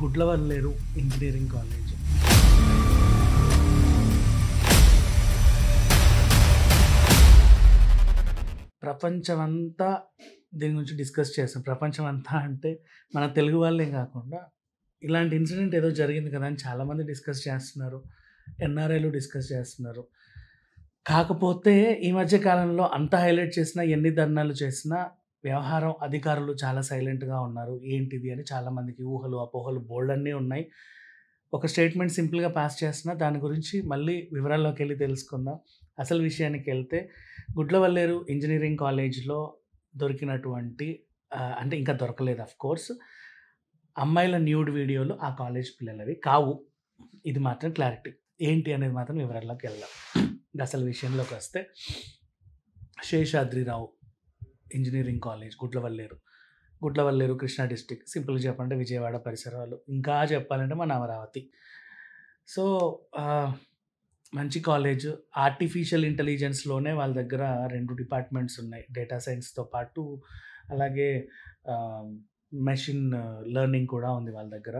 Gudlavalleru engineering college ప్రపంచమంతా దీని గురించి డిస్కస్ చేస్తాం ప్రపంచం అంతా అంటే మన తెలుగు వాళ్ళే కాకుండా ఇలాంటి ఇన్సిడెంట్ ఏదో జరిగింది కదా అని చాలామంది డిస్కస్ చేస్తున్నారు ఎన్ఆర్ఐలు డిస్కస్ చేస్తున్నారు కాకపోతే ఈ మధ్య కాలంలో అంత హైలైట్ చేసినా ఎన్ని ధర్నాలు చేసినా వ్యవహారం అధికారులు చాలా సైలెంట్గా ఉన్నారు ఏంటిది అని చాలామందికి ఊహలు అపోహలు బోల్డ్ అన్నీ ఉన్నాయి ఒక స్టేట్మెంట్ సింపుల్గా పాస్ చేస్తున్నా దాని గురించి మళ్ళీ వివరాల్లోకి వెళ్ళి తెలుసుకుందాం అసలు విషయానికి వెళ్తే గుడ్లవల్లేరు ఇంజనీరింగ్ కాలేజ్లో దొరికినటువంటి అంటే ఇంకా దొరకలేదు అఫ్ కోర్స్ అమ్మాయిల న్యూడ్ వీడియోలు ఆ కాలేజ్ పిల్లలవి కావు ఇది మాత్రం క్లారిటీ ఏంటి అనేది మాత్రం వివరాల్లోకి వెళ్దాం అసలు విషయంలోకి వస్తే Seshadri Rao engineering college Gudlavalleru Gudlavalleru Krishna district సింపుల్గా చెప్పాలంటే విజయవాడ పరిసరాలు ఇంకా చెప్పాలంటే మన అమరావతి సో మంచి కాలేజ్ ఆర్టిఫిషియల్ ఇంటెలిజెన్స్లోనే వాళ్ళ దగ్గర రెండు డిపార్ట్మెంట్స్ ఉన్నాయి డేటా సైన్స్తో పాటు అలాగే మెషిన్ లెర్నింగ్ కూడా ఉంది వాళ్ళ దగ్గర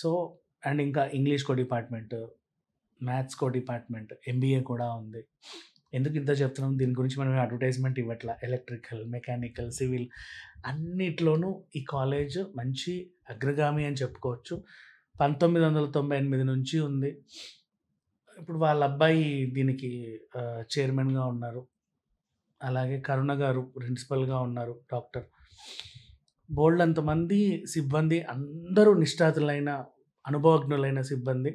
సో అండ్ ఇంకా English co department co department MBA కూడా ఉంది ఎందుకు ఇంత చెప్తున్నాం దీని గురించి మనం అడ్వర్టైజ్మెంట్ ఇవ్వట్లా ఎలక్ట్రికల్ మెకానికల్ సివిల్ అన్నిట్లోనూ ఈ కాలేజ్ మంచి అగ్రగామి అని చెప్పుకోవచ్చు పంతొమ్మిది వందల తొంభై ఎనిమిది నుంచి ఉంది ఇప్పుడు వాళ్ళ అబ్బాయి దీనికి చైర్మన్గా ఉన్నారు అలాగే కరుణ గారు ప్రిన్సిపల్గా ఉన్నారు డాక్టర్ బోల్డ్ అంతమంది సిబ్బంది అందరూ నిష్ఠాతులైన అనుభవజ్ఞులైన సిబ్బంది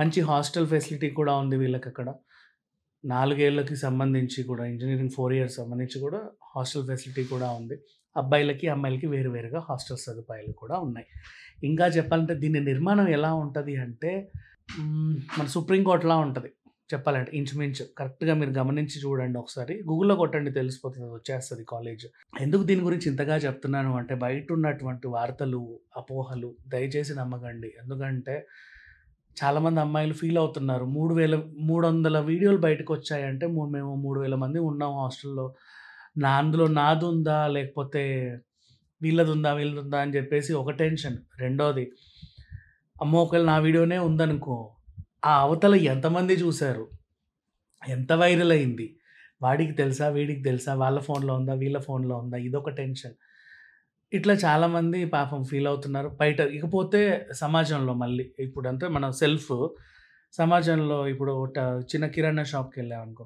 మంచి హాస్టల్ ఫెసిలిటీ కూడా ఉంది వీళ్ళకి అక్కడ నాలుగేళ్లకి సంబంధించి కూడా ఇంజనీరింగ్ ఫోర్ ఇయర్స్ సంబంధించి కూడా హాస్టల్ ఫెసిలిటీ కూడా ఉంది అబ్బాయిలకి అమ్మాయిలకి వేరువేరుగా హాస్టల్ సదుపాయాలు కూడా ఉన్నాయి ఇంకా చెప్పాలంటే దీని నిర్మాణం ఎలా ఉంటుంది అంటే మన సుప్రీంకోర్టులా ఉంటుంది చెప్పాలంటే ఇంచుమించు కరెక్ట్గా మీరు గమనించి చూడండి ఒకసారి గూగుల్లో కొట్టండి తెలిసిపోతుంది వచ్చేస్తుంది కాలేజ్ ఎందుకు దీని గురించి ఇంతగా చెప్తున్నాను అంటే బయట ఉన్నటువంటి వార్తలు అపోహలు దయచేసి నమ్మకండి ఎందుకంటే చాలామంది అమ్మాయిలు ఫీల్ అవుతున్నారు మూడు వేల మూడు వందల వీడియోలు బయటకు వచ్చాయంటే మూడు మేము మూడు వేల మంది ఉన్నాం హాస్టల్లో నా అందులో నాది ఉందా లేకపోతే వీళ్ళది ఉందా వీళ్ళది ఉందా అని చెప్పేసి ఒక టెన్షన్ రెండోది అమ్మ ఒకవేళ నా వీడియోనే ఉందనుకో ఆ అవతల ఎంతమంది చూశారు ఎంత వైరల్ అయింది వాడికి తెలుసా వీడికి తెలుసా వాళ్ళ ఫోన్లో ఉందా వీళ్ళ ఫోన్లో ఉందా ఇదొక టెన్షన్ ఇట్లా చాలామంది పాపం ఫీల్ అవుతున్నారు బయట ఇకపోతే సమాజంలో మళ్ళీ ఇప్పుడు అంటే మన సెల్ఫ్ సమాజంలో ఇప్పుడు ఒక చిన్న కిరాణా షాప్కి అనుకో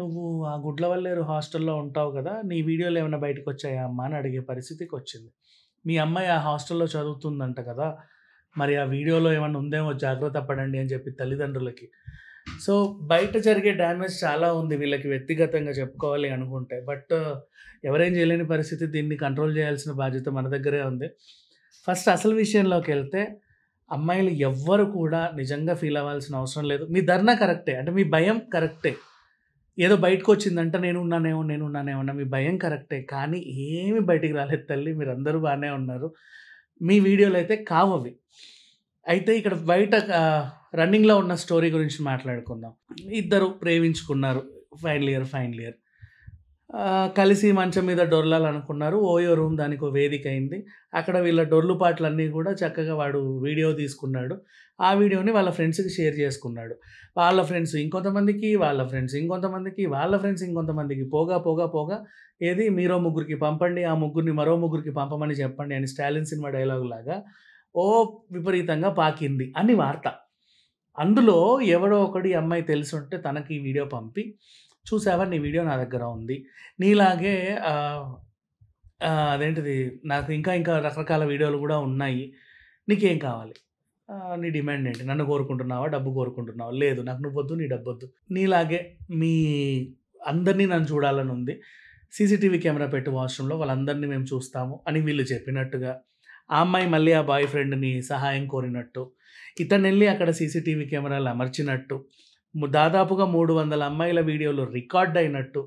నువ్వు ఆ గుడ్ల వల్లేరు హాస్టల్లో ఉంటావు కదా నీ వీడియోలు ఏమైనా బయటకు వచ్చాయా అమ్మ అని అడిగే పరిస్థితికి వచ్చింది మీ అమ్మాయి ఆ హాస్టల్లో చదువుతుందంట కదా మరి ఆ వీడియోలో ఏమైనా ఉందేమో జాగ్రత్త పడండి అని చెప్పి తల్లిదండ్రులకి సో బయట జరిగే డ్యామేజ్ చాలా ఉంది వీళ్ళకి వ్యక్తిగతంగా చెప్పుకోవాలి అనుకుంటే బట్ uh, ఎవరేం చేయలేని పరిస్థితి దీన్ని కంట్రోల్ చేయాల్సిన బాధ్యత మన దగ్గరే ఉంది ఫస్ట్ అసలు విషయంలోకి వెళ్తే అమ్మాయిలు ఎవ్వరు కూడా నిజంగా ఫీల్ అవ్వాల్సిన అవసరం లేదు మీ ధర్నా కరెక్టే అంటే మీ భయం కరెక్టే ఏదో బయటకు వచ్చిందంట నేను ఉన్నానేమో నేను ఉన్నానేమన్నా మీ భయం కరెక్టే కానీ ఏమి బయటికి రాలేదు తల్లి మీరందరూ బాగానే ఉన్నారు మీ వీడియోలు అయితే కావవి అయితే ఇక్కడ బయట రన్నింగ్లో ఉన్న స్టోరీ గురించి మాట్లాడుకుందాం ఇద్దరు ప్రేమించుకున్నారు ఫైనల్ ఇయర్ ఫైనల్ ఇయర్ కలిసి మంచం మీద డొర్లాలనుకున్నారు ఓయో రూమ్ దానికి వేదిక అయింది అక్కడ వీళ్ళ డొర్లు పాటలన్నీ కూడా చక్కగా వాడు వీడియో తీసుకున్నాడు ఆ వీడియోని వాళ్ళ ఫ్రెండ్స్కి షేర్ చేసుకున్నాడు వాళ్ళ ఫ్రెండ్స్ ఇంకొంతమందికి వాళ్ళ ఫ్రెండ్స్ ఇంకొంతమందికి వాళ్ళ ఫ్రెండ్స్ ఇంకొంతమందికి పోగా పోగా పోగా ఏది మీరో ముగ్గురికి పంపండి ఆ ముగ్గురిని మరో ముగ్గురికి పంపమని చెప్పండి అని స్టాలిన్ సినిమా డైలాగ్ లాగా ఓ విపరీతంగా పాకింది అని వార్త అందులో ఎవడో ఒకడి అమ్మాయి తెలిసి ఉంటే తనకి ఈ వీడియో పంపి చూసావా నీ వీడియో నా దగ్గర ఉంది నీలాగే అదేంటిది నాకు ఇంకా ఇంకా రకరకాల వీడియోలు కూడా ఉన్నాయి నీకేం కావాలి నీ డిమాండ్ ఏంటి నన్ను కోరుకుంటున్నావా డబ్బు కోరుకుంటున్నావా లేదు నాకు నువ్వు వద్దు నీ డబ్బు వద్దు నీలాగే మీ అందరినీ నన్ను చూడాలని ఉంది సీసీటీవీ కెమెరా పెట్టి వాష్రూమ్లో వాళ్ళందరినీ మేము చూస్తాము అని వీళ్ళు చెప్పినట్టుగా ఆ అమ్మాయి మళ్ళీ ఆ బాయ్ ఫ్రెండ్ని సహాయం కోరినట్టు ఇతను వెళ్ళి అక్కడ సీసీటీవీ కెమెరాలు అమర్చినట్టు దాదాపుగా మూడు వందల అమ్మాయిల వీడియోలు రికార్డ్ అయినట్టు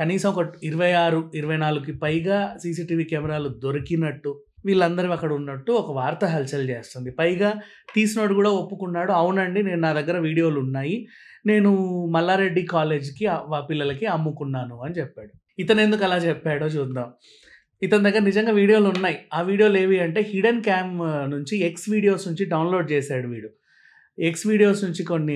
కనీసం ఒక ఇరవై ఆరు ఇరవై నాలుగుకి పైగా సీసీటీవీ కెమెరాలు దొరికినట్టు వీళ్ళందరూ అక్కడ ఉన్నట్టు ఒక వార్త హల్చల్ చేస్తుంది పైగా తీసినోడు కూడా ఒప్పుకున్నాడు అవునండి నేను నా దగ్గర వీడియోలు ఉన్నాయి నేను మల్లారెడ్డి కాలేజ్కి పిల్లలకి అమ్ముకున్నాను అని చెప్పాడు ఇతను ఎందుకు అలా చెప్పాడో చూద్దాం ఇతని దగ్గర నిజంగా వీడియోలు ఉన్నాయి ఆ వీడియోలు ఏవి అంటే హిడెన్ క్యామ్ నుంచి ఎక్స్ వీడియోస్ నుంచి డౌన్లోడ్ చేశాడు వీడు ఎక్స్ వీడియోస్ నుంచి కొన్ని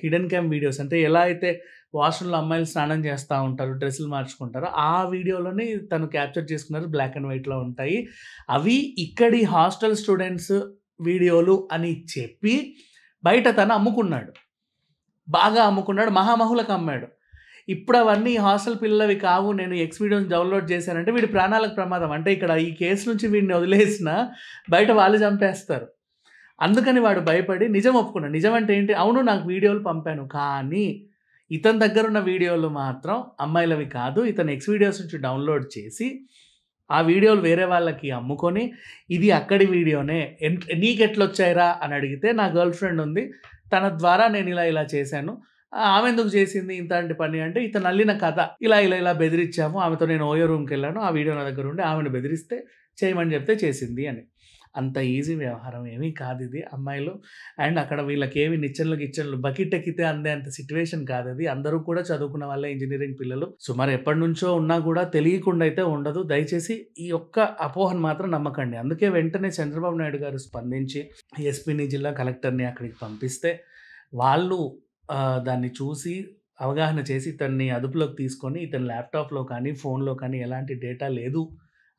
హిడెన్ క్యామ్ వీడియోస్ అంటే ఎలా అయితే వాష్రూమ్లో అమ్మాయిలు స్నానం చేస్తూ ఉంటారు డ్రెస్సులు మార్చుకుంటారు ఆ వీడియోలోని తను క్యాప్చర్ చేసుకున్నారు బ్లాక్ అండ్ వైట్లో ఉంటాయి అవి ఇక్కడి హాస్టల్ స్టూడెంట్స్ వీడియోలు అని చెప్పి బయట తను అమ్ముకున్నాడు బాగా అమ్ముకున్నాడు మహామహులకు అమ్మాడు ఇప్పుడు అవన్నీ హాస్టల్ పిల్లలవి కావు నేను ఎక్స్ వీడియోస్ డౌన్లోడ్ చేశానంటే వీడి ప్రాణాలకు ప్రమాదం అంటే ఇక్కడ ఈ కేసు నుంచి వీడిని వదిలేసిన బయట వాళ్ళు చంపేస్తారు అందుకని వాడు భయపడి నిజం ఒప్పుకున్నాడు నిజం అంటే ఏంటి అవును నాకు వీడియోలు పంపాను కానీ ఇతని దగ్గర ఉన్న వీడియోలు మాత్రం అమ్మాయిలవి కాదు ఇతను ఎక్స్ వీడియోస్ నుంచి డౌన్లోడ్ చేసి ఆ వీడియోలు వేరే వాళ్ళకి అమ్ముకొని ఇది అక్కడి వీడియోనే నీకెట్లొచ్చాయిరా అని అడిగితే నా గర్ల్ ఫ్రెండ్ ఉంది తన ద్వారా నేను ఇలా ఇలా చేశాను ఆమె ఎందుకు చేసింది ఇంతటి పని అంటే ఇతను అల్లిన కథ ఇలా ఇలా ఇలా బెదిరించాము ఆమెతో నేను ఓయో రూమ్కి వెళ్ళాను ఆ వీడియో నా దగ్గర ఉండి ఆమెను బెదిరిస్తే చేయమని చెప్తే చేసింది అని అంత ఈజీ వ్యవహారం ఏమీ కాదు ఇది అమ్మాయిలు అండ్ అక్కడ వీళ్ళకి ఏమి నిచ్చెన్లు గిచ్చెనలు బకెట్ ఎక్కితే అందే అంత సిచ్యువేషన్ కాదు అది అందరూ కూడా చదువుకున్న వాళ్ళే ఇంజనీరింగ్ పిల్లలు సుమారు ఎప్పటి నుంచో ఉన్నా కూడా తెలియకుండా అయితే ఉండదు దయచేసి ఈ ఒక్క అపోహను మాత్రం నమ్మకండి అందుకే వెంటనే చంద్రబాబు నాయుడు గారు స్పందించి ఎస్పీని జిల్లా కలెక్టర్ని అక్కడికి పంపిస్తే వాళ్ళు దాన్ని చూసి అవగాహన చేసి ఇతన్ని అదుపులోకి తీసుకొని ఇతని ల్యాప్టాప్లో కానీ ఫోన్లో కానీ ఎలాంటి డేటా లేదు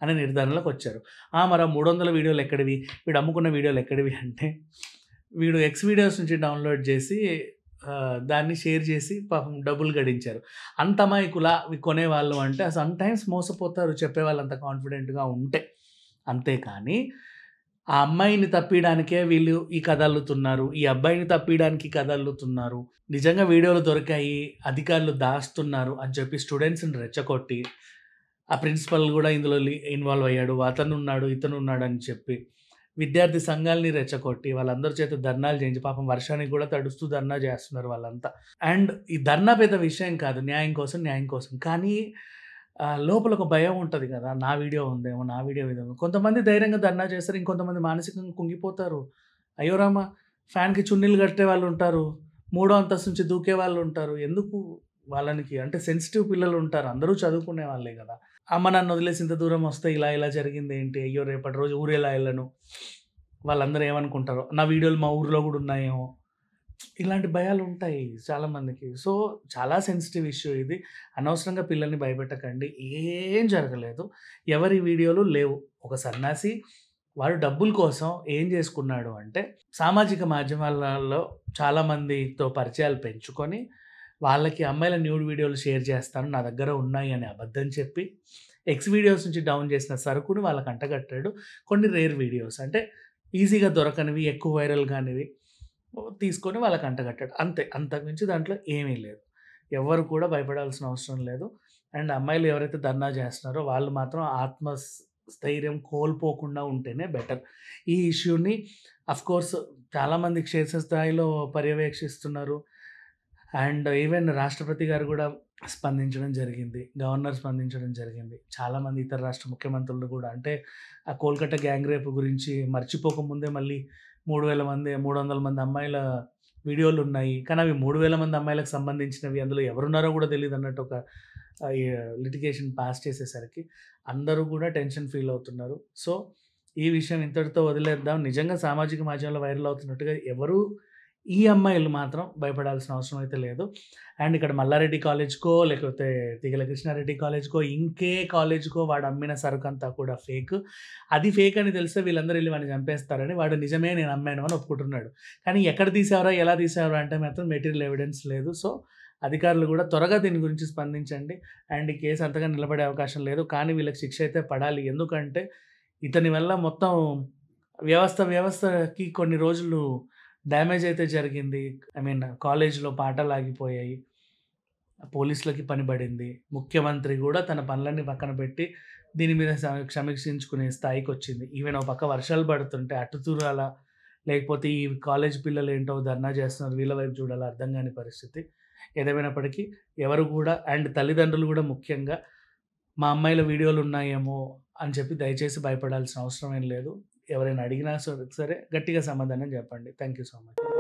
అనే నిర్ధారణలోకి వచ్చారు ఆ మరి మూడు వందల వీడియోలు ఎక్కడివి వీడు అమ్ముకున్న వీడియోలు ఎక్కడివి అంటే వీడు ఎక్స్ వీడియోస్ నుంచి డౌన్లోడ్ చేసి దాన్ని షేర్ చేసి పాపం డబ్బులు గడించారు అంత అమాయకులా కొనేవాళ్ళు అంటే సమ్ టైమ్స్ మోసపోతారు చెప్పేవాళ్ళు అంత కాన్ఫిడెంట్గా ఉంటే అంతేకాని ఆ అమ్మాయిని తప్పియడానికే వీళ్ళు ఈ అల్లుతున్నారు ఈ అబ్బాయిని తప్పియడానికి అల్లుతున్నారు నిజంగా వీడియోలు దొరికాయి అధికారులు దాస్తున్నారు అని చెప్పి స్టూడెంట్స్ని రెచ్చగొట్టి ఆ ప్రిన్సిపల్ కూడా ఇందులో ఇన్వాల్వ్ అయ్యాడు అతను ఉన్నాడు ఇతను ఉన్నాడు అని చెప్పి విద్యార్థి సంఘాలని రెచ్చగొట్టి వాళ్ళందరి చేత ధర్నాలు చేయించి పాపం వర్షానికి కూడా తడుస్తూ ధర్నా చేస్తున్నారు వాళ్ళంతా అండ్ ఈ ధర్నా పెద్ద విషయం కాదు న్యాయం కోసం న్యాయం కోసం కానీ లోపల ఒక భయం ఉంటుంది కదా నా వీడియో ఉందేమో నా వీడియో విధంగా కొంతమంది ధైర్యంగా ధర్నా చేస్తారు ఇంకొంతమంది మానసికంగా కుంగిపోతారు అయ్యో రామ ఫ్యాన్కి చున్నీలు కట్టే వాళ్ళు ఉంటారు మూడో అంతస్తు నుంచి దూకే వాళ్ళు ఉంటారు ఎందుకు వాళ్ళనికి అంటే సెన్సిటివ్ పిల్లలు ఉంటారు అందరూ చదువుకునే వాళ్ళే కదా అమ్మ నన్ను వదిలేసి ఇంత దూరం వస్తే ఇలా ఇలా జరిగింది ఏంటి అయ్యో రేపటి రోజు ఊరేలా వెళ్ళను వాళ్ళందరూ ఏమనుకుంటారు నా వీడియోలు మా ఊర్లో కూడా ఉన్నాయేమో ఇలాంటి భయాలు ఉంటాయి చాలా మందికి సో చాలా సెన్సిటివ్ ఇష్యూ ఇది అనవసరంగా పిల్లల్ని భయపెట్టకండి ఏం జరగలేదు ఎవరి వీడియోలు లేవు ఒక సన్నాసి వాడు డబ్బుల కోసం ఏం చేసుకున్నాడు అంటే సామాజిక మాధ్యమాలలో చాలామందితో పరిచయాలు పెంచుకొని వాళ్ళకి అమ్మాయిల న్యూడ్ వీడియోలు షేర్ చేస్తాను నా దగ్గర ఉన్నాయి అని అబద్ధం చెప్పి ఎక్స్ వీడియోస్ నుంచి డౌన్ చేసిన సరుకుని వాళ్ళకి అంటగట్టాడు కొన్ని రేర్ వీడియోస్ అంటే ఈజీగా దొరకనివి ఎక్కువ వైరల్ కానివి తీసుకొని వాళ్ళకి అంటగట్టాడు అంతే అంతకుమించి దాంట్లో ఏమీ లేదు ఎవరు కూడా భయపడాల్సిన అవసరం లేదు అండ్ అమ్మాయిలు ఎవరైతే ధర్నా చేస్తున్నారో వాళ్ళు మాత్రం ఆత్మ స్థైర్యం కోల్పోకుండా ఉంటేనే బెటర్ ఈ ఇష్యూని కోర్స్ చాలామంది క్షేత్రస్థాయిలో పర్యవేక్షిస్తున్నారు అండ్ ఈవెన్ రాష్ట్రపతి గారు కూడా స్పందించడం జరిగింది గవర్నర్ స్పందించడం జరిగింది చాలామంది ఇతర రాష్ట్ర ముఖ్యమంత్రులు కూడా అంటే ఆ కోల్కట్ట గ్యాంగ్ రేపు గురించి మర్చిపోకముందే మళ్ళీ మూడు వేల మంది మూడు వందల మంది అమ్మాయిల వీడియోలు ఉన్నాయి కానీ అవి మూడు వేల మంది అమ్మాయిలకు సంబంధించినవి అందులో ఎవరున్నారో కూడా తెలియదు అన్నట్టు ఒక లిటిగేషన్ పాస్ చేసేసరికి అందరూ కూడా టెన్షన్ ఫీల్ అవుతున్నారు సో ఈ విషయం ఇంతటితో వదిలేద్దాం నిజంగా సామాజిక మాధ్యమంలో వైరల్ అవుతున్నట్టుగా ఎవరు ఈ e అమ్మాయిలు మాత్రం భయపడాల్సిన అవసరం అయితే లేదు అండ్ ఇక్కడ మల్లారెడ్డి కాలేజ్కో లేకపోతే తిగల కృష్ణారెడ్డి కాలేజ్కో ఇంకే కాలేజ్కో వాడు అమ్మిన సరుకు అంతా కూడా ఫేక్ అది ఫేక్ అని తెలిస్తే వీళ్ళందరూ వెళ్ళి వాడిని చంపేస్తారని వాడు నిజమే నేను అమ్మాను అని ఒప్పుకుంటున్నాడు కానీ ఎక్కడ తీసేవరా ఎలా తీసేవరా అంటే మాత్రం మెటీరియల్ ఎవిడెన్స్ లేదు సో అధికారులు కూడా త్వరగా దీని గురించి స్పందించండి అండ్ ఈ కేసు అంతగా నిలబడే అవకాశం లేదు కానీ వీళ్ళకి శిక్ష అయితే పడాలి ఎందుకంటే ఇతని వల్ల మొత్తం వ్యవస్థ వ్యవస్థకి కొన్ని రోజులు డ్యామేజ్ అయితే జరిగింది ఐ మీన్ కాలేజ్లో పాటలు ఆగిపోయాయి పోలీసులకి పనిపడింది ముఖ్యమంత్రి కూడా తన పనులన్నీ పక్కన పెట్టి దీని మీద సమీక్షించుకునే స్థాయికి వచ్చింది ఈవెన్ ఒక పక్క వర్షాలు పడుతుంటే అటుతురాల లేకపోతే ఈ కాలేజ్ పిల్లలు ఏంటో ధర్నా చేస్తున్నారు వీళ్ళ వైపు చూడాలి అర్థం కాని పరిస్థితి ఏదేమైనప్పటికీ ఎవరు కూడా అండ్ తల్లిదండ్రులు కూడా ముఖ్యంగా మా అమ్మాయిల వీడియోలు ఉన్నాయేమో అని చెప్పి దయచేసి భయపడాల్సిన అవసరం ఏం లేదు ఎవరైనా అడిగినా సరే గట్టిగా సమాధానం చెప్పండి థ్యాంక్ యూ సో మచ్